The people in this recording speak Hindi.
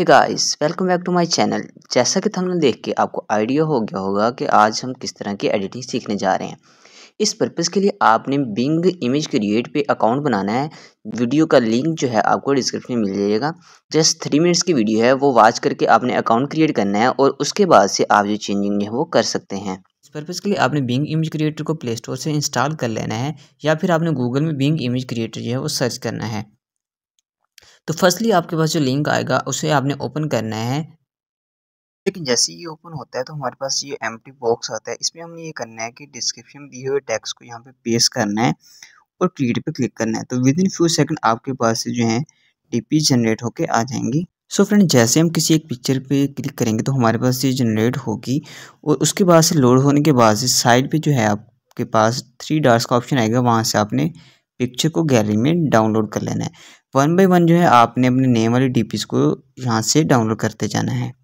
hey guys welcome back to my channel जैसा कि हमने देख के आपको आइडिया हो गया होगा कि आज हम किस तरह की एडिटिंग सीखने जा रहे हैं इस पर्पज़ के लिए आपने बिंग इमेज क्रिएट पे अकाउंट बनाना है वीडियो का लिंक जो है आपको डिस्क्रिप्शन में मिल जाएगा जस्ट थ्री मिनट्स की वीडियो है वो वॉच करके आपने अकाउंट क्रिएट करना है और उसके बाद से आप जो चेंजिंग है वो कर सकते हैं इस पर्पज़ के लिए आपने बिंग इमेज क्रिएटर को प्ले स्टोर से इंस्टॉल कर लेना है या फिर आपने गूगल में बिंग इमेज क्रिएटर जो है वो सर्च करना है तो फर्स्टली आपके पास जो लिंक आएगा उसे आपने ओपन करना है लेकिन जैसे ये ओपन होता है तो हमारे पास ये एम बॉक्स आता है इसमें हमने ये करना है कि डिस्क्रिप्शन दिए हुए टैक्स को यहाँ पे पेस्ट करना है और क्रिएट पे क्लिक करना है तो विद इन फ्यू सेकंड आपके पास से जो है डी जनरेट होके आ जाएंगी सो so फ्रेंड जैसे हम किसी एक पिक्चर पे क्लिक करेंगे तो हमारे पास ये जनरेट होगी और उसके बाद से लोड होने के बाद से साइड पे जो है आपके पास थ्री डार्स का ऑप्शन आएगा वहाँ से आपने पिक्चर को गैलरी में डाउनलोड कर लेना है वन बाई वन जो है आपने अपने नेम वाली डी को यहाँ से डाउनलोड करते जाना है